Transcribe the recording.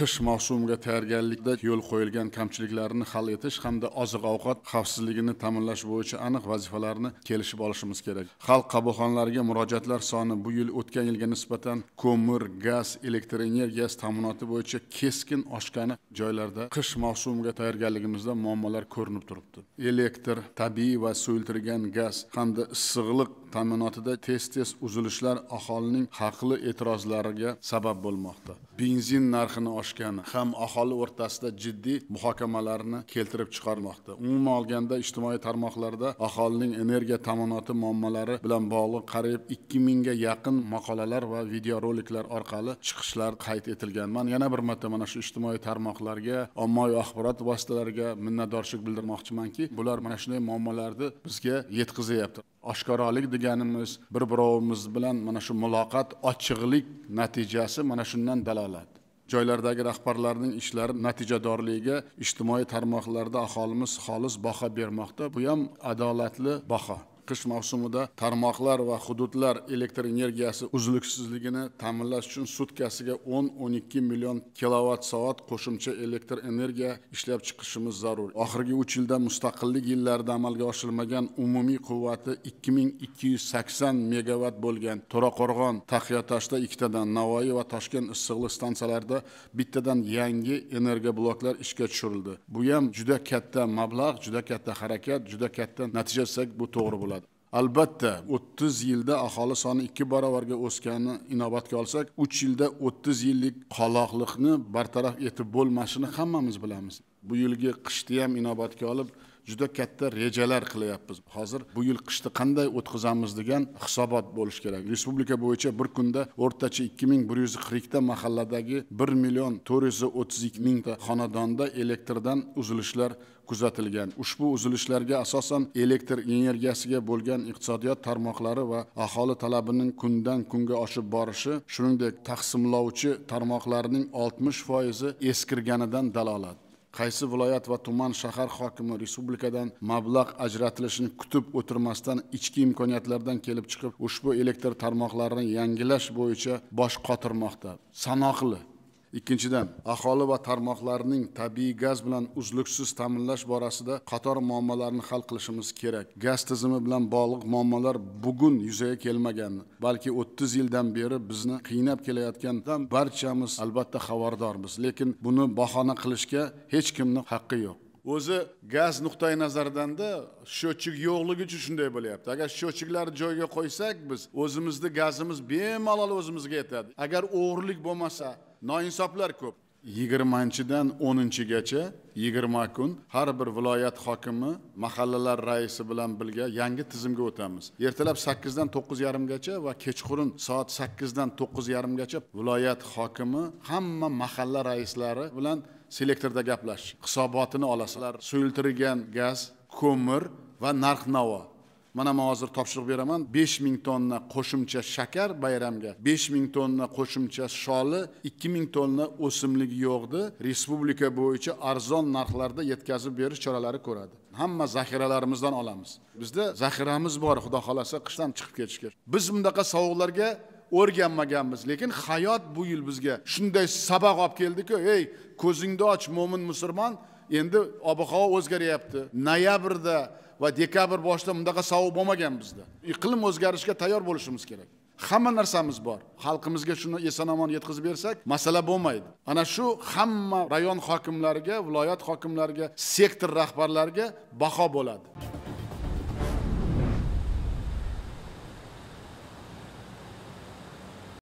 qish mavsumiga tayyorgarlikda yo'l qo'yilgan kamchiliklarni hal etish hamda oziq ovqat xavfsizligini ta'minlash bo'yicha aniq vazifalarni kelishib olishimiz kerak xalq qabulxonalariga murojaatlar soni bu yil o'tgan yilga nisbatan ko'mir gaz elektr energiyasi ta'minoti bo'yicha keskin oshgani joylarda qish mavsumiga tayyorgarligimizda muammolar ko'rinib turibdi elektr tabiiy va suyultirilgan gaz hamda issiqliq ta'minotida tez tez uzilishlar aholining haqli e'tirozlariga sabab bo'lmoqda benzin narxini oshgani ham aholi o'rtasida jiddiy muhokamalarni keltirib chiqarmoqda umuman olganda ijtimoiy tarmoqlarda aholining energiya ta'minoti muammolari bilan bog'liq qariyb ikki mingga yaqin maqolalar va videoroliklar orqali chiqishlar qayd etilgan man yana bir marta mana shu ijtimoiy tarmoqlarga ommaviy axborot vositalariga minnatdorchilik bildirmoqchimanki bular mana shunday muammolarni bizga yetkazyapti oshkoralik deganimiz bir birovimiz bilan mana shu muloqot ochiqlik natijasi mana shundan dalolat joylardagi rahbarlarning ishlari natijadorligiga ijtimoiy tarmoqlarda aholimiz xolis baho bermoqda bu ham adolatli baho qish mavsumida tarmoqlar va hududlar elektr energiyasi uzluksizligini ta'minlash uchun sutkasiga 10-12 million kilovatt soat qo'shimcha elektr energiya ishlab chiqishimiz zarur oxirgi 3 yilda mustaqillik yillarida amalga oshirilmagan umumiy quvvati 2280 megavat bo'lgan to'raqo'rg'on taxiatoshda ikkitadan navoiy va toshkent issiqlik stansiyalarida bittadan yangi energiya bloklar ishga tushirildi bu ham juda katta mablag' juda katta harakat juda katta natija desak bu to'g'ri bo'ladi albatta o'ttiz yilda aholi soni ikki barobarga o'sganini inobatga olsak uch yilda o'ttiz yillik qoloqlikni bartaraf etib bo'lmasini hammamiz bilamiz bu yilgi qishni ham inobatga olib juda katta rejalar qilyapmiz hozir bu yil qishni qanday o'tkazamiz degan hisobot bo'lishi kerak respublika bo'yicha bir kunda o'rtacha ikki ming bir yuz qirqta mahalladagi bir million to'rt yuz o'ttiz ikki mingta xonadonda elektrdan uzilishlar kuzatilgan ushbu uzilishlarga asosan elektr energiyasiga bo'lgan iqtisodiyot tarmoqlari va aholi talabining kundan kunga oshib borishi shuningdek taqsimlovchi tarmoqlarning oltmish foizi eskirganidan dalolat qaysi viloyat va tuman shahar hokimi respublikadan mablag' ajratilishini kutib o'tirmasdan ichki imkoniyatlardan kelib chiqib ushbu elektr tarmoqlarini yangilash bo'yicha bosh qotirmoqda sanoqli ikkinchidan aholi va tarmoqlarning tabiiy gaz bilan uzluksiz ta'minlash borasida qator muammolarni hal qilishimiz kerak gaz tizimi bilan bog'liq muammolar bugun yuzaga kelmagan balki o'ttiz yildan beri bizni qiynab kelayotgandan barchamiz albatta xabardormiz lekin buni bahona qilishga hech kimni haqqi yo'q o'zi gaz nuqtai nazaridan-da счетчик yo'qligi uchun shunday bo'lyapti agar счетчиklarni joyiga qo'ysak biz o'zimizni gazimiz bemalol o'zimizga yetadi agar o'g'irlik bo'lmasa noinsoflar ko'p yigirmanchidan o'ninchigacha yigirma kun har bir viloyat hokimi mahallalar raisi bilan birga yangi tizimga o'tamiz ertalab sakkizdan to'qqiz yarimgacha va kechqurun soat sakkizdan to'qqiz yarimgacha viloyat hokimi hamma mahalla raislari bilan selektorda gaplashish hisobotini olasizlar suyultirilgan gaz ko'mir va narx navo mana man hozir topshiriq beraman 5000 tonna qo'shimcha shakar bayramga 5000 tonna qo'shimcha sholi 2000 tonna o'simlik yog'ni respublika bo'yicha arzon narxlarda yetkazib berish choralari ko'radi hamma zaxiralarimizdan olamiz bizda zaxiramiz bor xudo xohlasa qishdan chiqib ketishga biz bunaqa sovuqlarga o'rganmaganmiz lekin hayot bu yil bizga shunday saboq olib keldiki ey ko'zingni och mo'min musulmon endi ob havo o'zgaryapti noyabrda va dekabr boshida bundaqa sovuq bo'lmagan bizda e, iqlim o'zgarishga tayyor bo'lishimiz kerak hamma narsamiz bor xalqimizga shuni eson omon yetkazib bersak masala bo'lmaydi ana shu hamma rayon hokimlariga viloyat hokimlariga sektor rahbarlariga baho bo'ladi